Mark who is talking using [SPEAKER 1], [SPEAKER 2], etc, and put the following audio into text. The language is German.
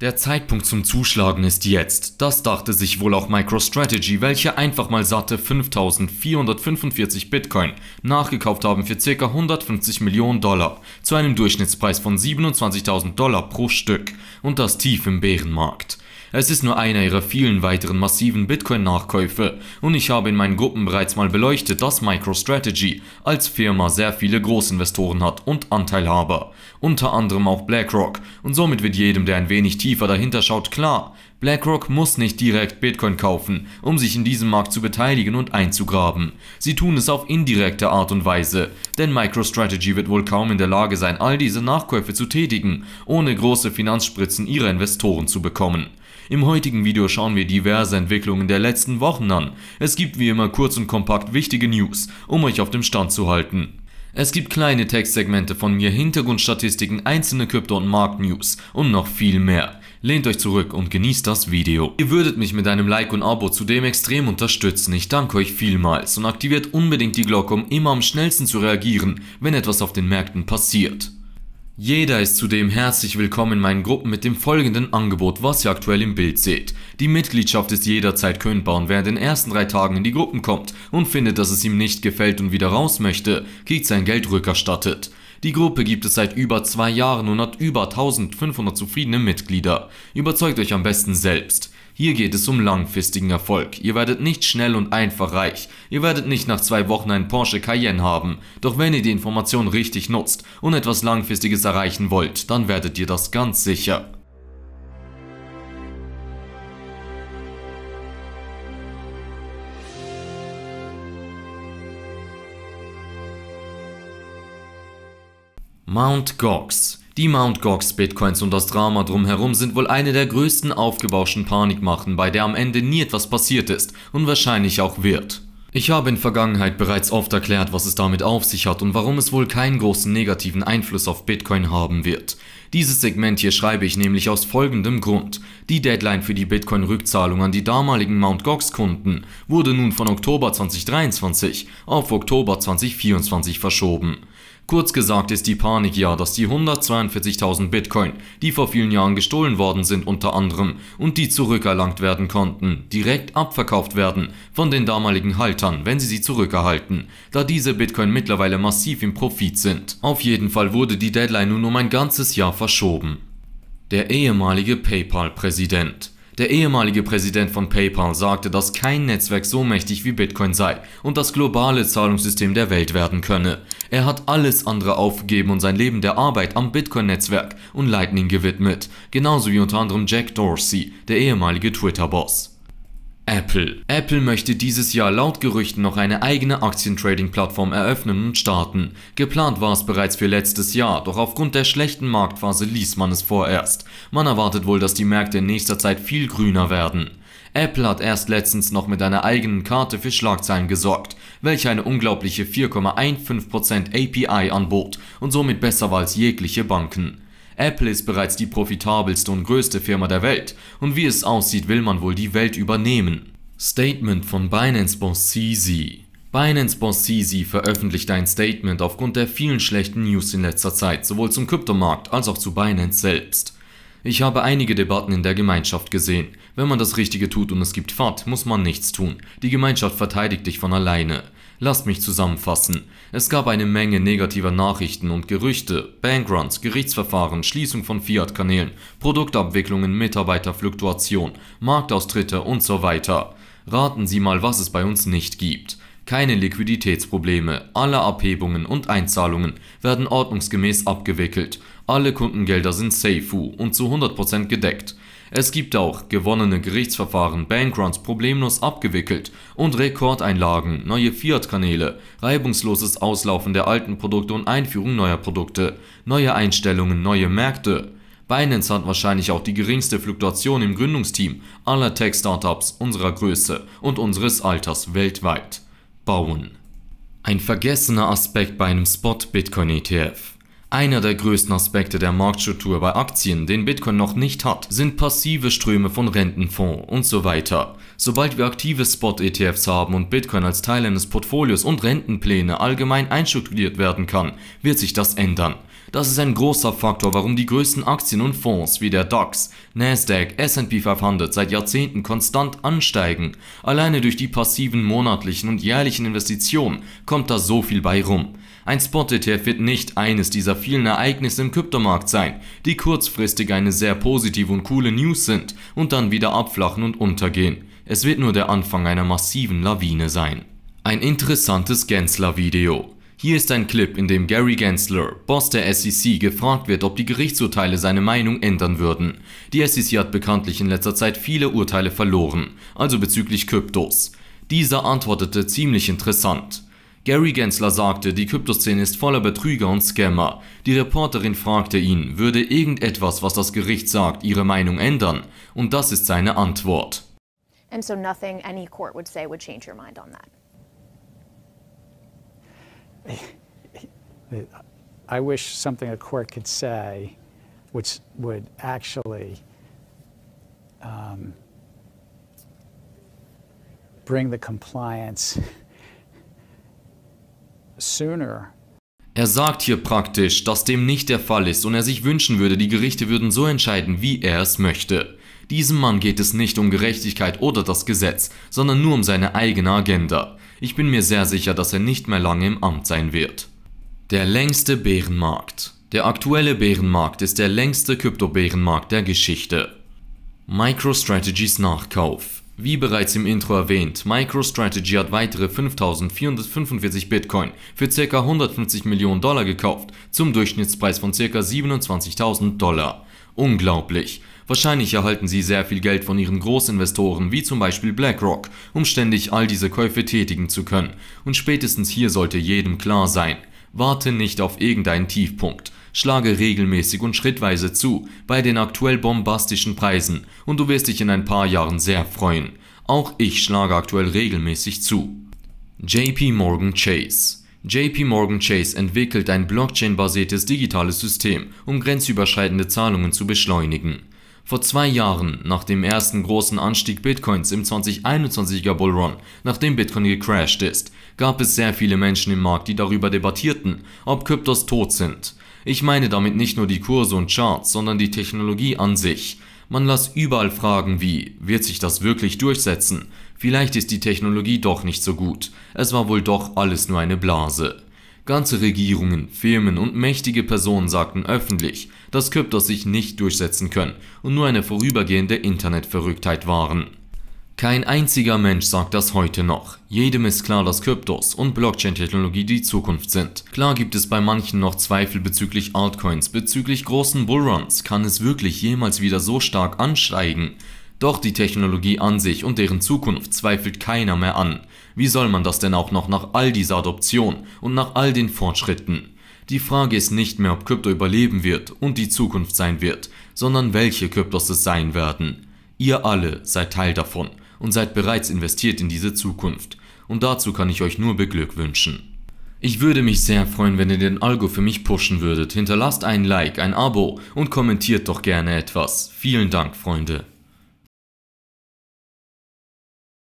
[SPEAKER 1] Der Zeitpunkt zum Zuschlagen ist jetzt. Das dachte sich wohl auch MicroStrategy, welche einfach mal satte 5445 Bitcoin nachgekauft haben für ca. 150 Millionen Dollar zu einem Durchschnittspreis von 27.000 Dollar pro Stück und das tief im Bärenmarkt. Es ist nur einer ihrer vielen weiteren massiven Bitcoin-Nachkäufe und ich habe in meinen Gruppen bereits mal beleuchtet, dass MicroStrategy als Firma sehr viele Großinvestoren hat und Anteilhaber, unter anderem auch BlackRock und somit wird jedem, der ein wenig tiefer dahinter schaut, klar, BlackRock muss nicht direkt Bitcoin kaufen, um sich in diesem Markt zu beteiligen und einzugraben. Sie tun es auf indirekte Art und Weise, denn MicroStrategy wird wohl kaum in der Lage sein, all diese Nachkäufe zu tätigen, ohne große Finanzspritzen ihrer Investoren zu bekommen. Im heutigen Video schauen wir diverse Entwicklungen der letzten Wochen an. Es gibt wie immer kurz und kompakt wichtige News, um euch auf dem Stand zu halten. Es gibt kleine Textsegmente von mir, Hintergrundstatistiken, einzelne Krypto- und Marktnews und noch viel mehr. Lehnt euch zurück und genießt das Video. Ihr würdet mich mit einem Like und Abo zudem extrem unterstützen. Ich danke euch vielmals und aktiviert unbedingt die Glocke, um immer am schnellsten zu reagieren, wenn etwas auf den Märkten passiert. Jeder ist zudem herzlich willkommen in meinen Gruppen mit dem folgenden Angebot, was ihr aktuell im Bild seht. Die Mitgliedschaft ist jederzeit kündbar und wer in den ersten drei Tagen in die Gruppen kommt und findet, dass es ihm nicht gefällt und wieder raus möchte, kriegt sein Geld rückerstattet. Die Gruppe gibt es seit über zwei Jahren und hat über 1500 zufriedene Mitglieder. Überzeugt euch am besten selbst. Hier geht es um langfristigen Erfolg. Ihr werdet nicht schnell und einfach reich. Ihr werdet nicht nach zwei Wochen einen Porsche Cayenne haben. Doch wenn ihr die Information richtig nutzt und etwas Langfristiges erreichen wollt, dann werdet ihr das ganz sicher. Mount Gox die Mt. Gox Bitcoins und das Drama drumherum sind wohl eine der größten aufgebauschten Panikmachen, bei der am Ende nie etwas passiert ist und wahrscheinlich auch wird. Ich habe in Vergangenheit bereits oft erklärt, was es damit auf sich hat und warum es wohl keinen großen negativen Einfluss auf Bitcoin haben wird. Dieses Segment hier schreibe ich nämlich aus folgendem Grund. Die Deadline für die Bitcoin-Rückzahlung an die damaligen Mt. Gox-Kunden wurde nun von Oktober 2023 auf Oktober 2024 verschoben. Kurz gesagt ist die Panik ja, dass die 142.000 Bitcoin, die vor vielen Jahren gestohlen worden sind unter anderem und die zurückerlangt werden konnten, direkt abverkauft werden von den damaligen Haltern, wenn sie sie zurückerhalten, da diese Bitcoin mittlerweile massiv im Profit sind. Auf jeden Fall wurde die Deadline nun um ein ganzes Jahr verschoben. Der ehemalige PayPal-Präsident. Der ehemalige Präsident von PayPal sagte, dass kein Netzwerk so mächtig wie Bitcoin sei und das globale Zahlungssystem der Welt werden könne. Er hat alles andere aufgegeben und sein Leben der Arbeit am Bitcoin-Netzwerk und Lightning gewidmet, genauso wie unter anderem Jack Dorsey, der ehemalige Twitter-Boss. Apple. Apple möchte dieses Jahr laut Gerüchten noch eine eigene Aktientrading-Plattform eröffnen und starten. Geplant war es bereits für letztes Jahr, doch aufgrund der schlechten Marktphase ließ man es vorerst. Man erwartet wohl, dass die Märkte in nächster Zeit viel grüner werden. Apple hat erst letztens noch mit einer eigenen Karte für Schlagzeilen gesorgt, welche eine unglaubliche 4,15% API anbot und somit besser war als jegliche Banken. Apple ist bereits die profitabelste und größte Firma der Welt und wie es aussieht, will man wohl die Welt übernehmen. Statement von Binance-Boss CZ Binance-Boss CZ veröffentlicht ein Statement aufgrund der vielen schlechten News in letzter Zeit, sowohl zum Kryptomarkt als auch zu Binance selbst. Ich habe einige Debatten in der Gemeinschaft gesehen. Wenn man das Richtige tut und es gibt Fahrt, muss man nichts tun. Die Gemeinschaft verteidigt dich von alleine. Lasst mich zusammenfassen. Es gab eine Menge negativer Nachrichten und Gerüchte, Bankruns, Gerichtsverfahren, Schließung von Fiat-Kanälen, Produktabwicklungen, Mitarbeiterfluktuation, Marktaustritte und so weiter. Raten Sie mal, was es bei uns nicht gibt. Keine Liquiditätsprobleme, alle Abhebungen und Einzahlungen werden ordnungsgemäß abgewickelt alle Kundengelder sind safe und zu 100% gedeckt. Es gibt auch gewonnene Gerichtsverfahren, Bankruns problemlos abgewickelt und Rekordeinlagen, neue Fiat-Kanäle, reibungsloses Auslaufen der alten Produkte und Einführung neuer Produkte, neue Einstellungen, neue Märkte. Binance hat wahrscheinlich auch die geringste Fluktuation im Gründungsteam aller Tech-Startups unserer Größe und unseres Alters weltweit. Bauen. Ein vergessener Aspekt bei einem Spot-Bitcoin-ETF. Einer der größten Aspekte der Marktstruktur bei Aktien, den Bitcoin noch nicht hat, sind passive Ströme von Rentenfonds und so weiter. Sobald wir aktive Spot-ETFs haben und Bitcoin als Teil eines Portfolios und Rentenpläne allgemein einstrukturiert werden kann, wird sich das ändern. Das ist ein großer Faktor, warum die größten Aktien und Fonds wie der DAX, Nasdaq, S&P 500 seit Jahrzehnten konstant ansteigen. Alleine durch die passiven monatlichen und jährlichen Investitionen kommt da so viel bei rum. Ein Spot-ETF wird nicht eines dieser vielen Ereignisse im Kryptomarkt sein, die kurzfristig eine sehr positive und coole News sind und dann wieder abflachen und untergehen. Es wird nur der Anfang einer massiven Lawine sein. Ein interessantes Gensler-Video. Hier ist ein Clip, in dem Gary Gensler, Boss der SEC, gefragt wird, ob die Gerichtsurteile seine Meinung ändern würden. Die SEC hat bekanntlich in letzter Zeit viele Urteile verloren, also bezüglich Kryptos. Dieser antwortete ziemlich interessant. Gary Gensler sagte, die Kryptoszene ist voller Betrüger und Scammer. Die Reporterin fragte ihn, würde irgendetwas, was das Gericht sagt, ihre Meinung ändern? Und das ist seine Antwort. And so nothing any court would say would change your mind on that. I wish something a court could say which would actually um, bring the compliance sooner Er sagt hier praktisch, dass dem nicht der Fall ist und er sich wünschen würde, die Gerichte würden so entscheiden, wie er es möchte. Diesem Mann geht es nicht um Gerechtigkeit oder das Gesetz, sondern nur um seine eigene Agenda. Ich bin mir sehr sicher, dass er nicht mehr lange im Amt sein wird. Der längste Bärenmarkt. Der aktuelle Bärenmarkt ist der längste Kryptobärenmarkt der Geschichte. MicroStrategies Nachkauf. Wie bereits im Intro erwähnt, MicroStrategy hat weitere 5445 Bitcoin für ca. 150 Millionen Dollar gekauft, zum Durchschnittspreis von ca. 27.000 Dollar. Unglaublich. Wahrscheinlich erhalten sie sehr viel Geld von ihren Großinvestoren wie zum Beispiel BlackRock, um ständig all diese Käufe tätigen zu können. Und spätestens hier sollte jedem klar sein, warte nicht auf irgendeinen Tiefpunkt. Schlage regelmäßig und schrittweise zu bei den aktuell bombastischen Preisen und du wirst dich in ein paar Jahren sehr freuen. Auch ich schlage aktuell regelmäßig zu. JP Morgan Chase JP Morgan Chase entwickelt ein Blockchain-basiertes digitales System, um grenzüberschreitende Zahlungen zu beschleunigen. Vor zwei Jahren, nach dem ersten großen Anstieg Bitcoins im 2021er Bullrun, nachdem Bitcoin gecrashed ist, gab es sehr viele Menschen im Markt, die darüber debattierten, ob Kryptos tot sind. Ich meine damit nicht nur die Kurse und Charts, sondern die Technologie an sich. Man las überall Fragen wie, wird sich das wirklich durchsetzen? Vielleicht ist die Technologie doch nicht so gut. Es war wohl doch alles nur eine Blase. Ganze Regierungen, Firmen und mächtige Personen sagten öffentlich, dass Kryptos sich nicht durchsetzen können und nur eine vorübergehende Internetverrücktheit waren. Kein einziger Mensch sagt das heute noch. Jedem ist klar, dass Kryptos und Blockchain-Technologie die Zukunft sind. Klar gibt es bei manchen noch Zweifel bezüglich Altcoins, bezüglich großen Bullruns. Kann es wirklich jemals wieder so stark ansteigen? Doch die Technologie an sich und deren Zukunft zweifelt keiner mehr an. Wie soll man das denn auch noch nach all dieser Adoption und nach all den Fortschritten? Die Frage ist nicht mehr, ob Krypto überleben wird und die Zukunft sein wird, sondern welche Kryptos es sein werden. Ihr alle seid Teil davon und seid bereits investiert in diese Zukunft. Und dazu kann ich euch nur beglückwünschen. Ich würde mich sehr freuen, wenn ihr den Algo für mich pushen würdet. Hinterlasst einen Like, ein Abo und kommentiert doch gerne etwas. Vielen Dank, Freunde.